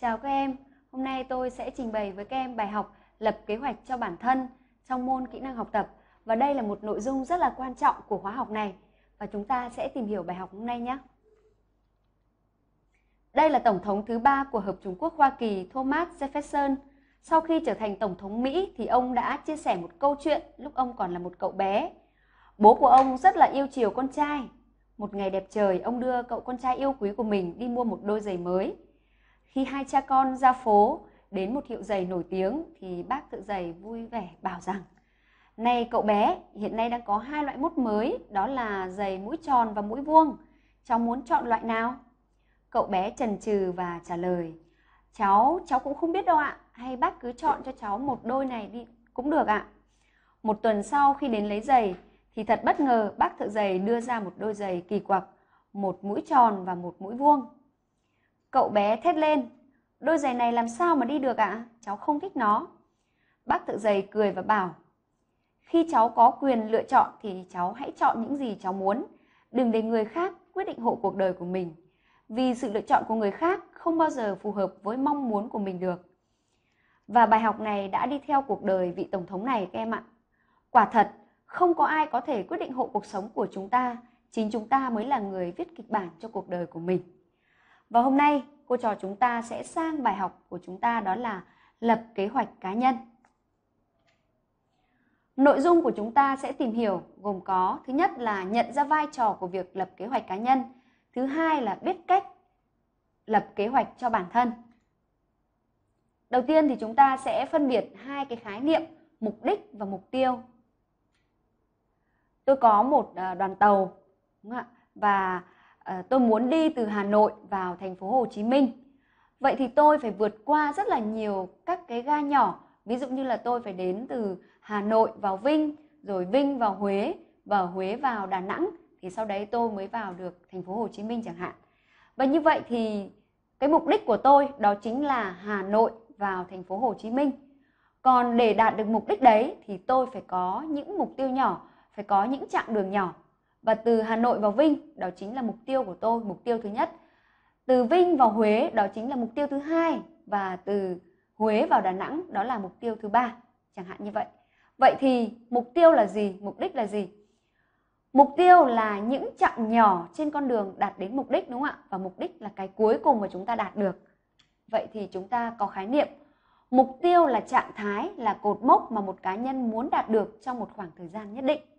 Chào các em, hôm nay tôi sẽ trình bày với các em bài học lập kế hoạch cho bản thân trong môn kỹ năng học tập và đây là một nội dung rất là quan trọng của khóa học này và chúng ta sẽ tìm hiểu bài học hôm nay nhé. Đây là Tổng thống thứ ba của Hợp Trung Quốc Hoa Kỳ Thomas Jefferson. Sau khi trở thành Tổng thống Mỹ thì ông đã chia sẻ một câu chuyện lúc ông còn là một cậu bé. Bố của ông rất là yêu chiều con trai. Một ngày đẹp trời, ông đưa cậu con trai yêu quý của mình đi mua một đôi giày mới – khi hai cha con ra phố, đến một hiệu giày nổi tiếng thì bác tự giày vui vẻ bảo rằng Này cậu bé, hiện nay đang có hai loại mút mới, đó là giày mũi tròn và mũi vuông. Cháu muốn chọn loại nào? Cậu bé chần trừ và trả lời Cháu, cháu cũng không biết đâu ạ, hay bác cứ chọn cho cháu một đôi này đi cũng được ạ. Một tuần sau khi đến lấy giày thì thật bất ngờ bác thợ giày đưa ra một đôi giày kỳ quặc, một mũi tròn và một mũi vuông. Cậu bé thét lên, đôi giày này làm sao mà đi được ạ, à? cháu không thích nó. Bác tự giày cười và bảo, khi cháu có quyền lựa chọn thì cháu hãy chọn những gì cháu muốn, đừng để người khác quyết định hộ cuộc đời của mình. Vì sự lựa chọn của người khác không bao giờ phù hợp với mong muốn của mình được. Và bài học này đã đi theo cuộc đời vị tổng thống này các em ạ. Quả thật, không có ai có thể quyết định hộ cuộc sống của chúng ta, chính chúng ta mới là người viết kịch bản cho cuộc đời của mình. Và hôm nay cô trò chúng ta sẽ sang bài học của chúng ta đó là lập kế hoạch cá nhân. Nội dung của chúng ta sẽ tìm hiểu gồm có thứ nhất là nhận ra vai trò của việc lập kế hoạch cá nhân, thứ hai là biết cách lập kế hoạch cho bản thân. Đầu tiên thì chúng ta sẽ phân biệt hai cái khái niệm mục đích và mục tiêu. Tôi có một à, đoàn tàu đúng không ạ? và Ờ, tôi muốn đi từ Hà Nội vào thành phố Hồ Chí Minh. Vậy thì tôi phải vượt qua rất là nhiều các cái ga nhỏ, ví dụ như là tôi phải đến từ Hà Nội vào Vinh, rồi Vinh vào Huế và Huế vào Đà Nẵng thì sau đấy tôi mới vào được thành phố Hồ Chí Minh chẳng hạn. Và như vậy thì cái mục đích của tôi đó chính là Hà Nội vào thành phố Hồ Chí Minh. Còn để đạt được mục đích đấy thì tôi phải có những mục tiêu nhỏ, phải có những chặng đường nhỏ và từ Hà Nội vào Vinh, đó chính là mục tiêu của tôi, mục tiêu thứ nhất. Từ Vinh vào Huế, đó chính là mục tiêu thứ hai và từ Huế vào Đà Nẵng, đó là mục tiêu thứ ba, chẳng hạn như vậy. Vậy thì mục tiêu là gì, mục đích là gì? Mục tiêu là những chặng nhỏ trên con đường đạt đến mục đích đúng không ạ? Và mục đích là cái cuối cùng mà chúng ta đạt được. Vậy thì chúng ta có khái niệm mục tiêu là trạng thái, là cột mốc mà một cá nhân muốn đạt được trong một khoảng thời gian nhất định.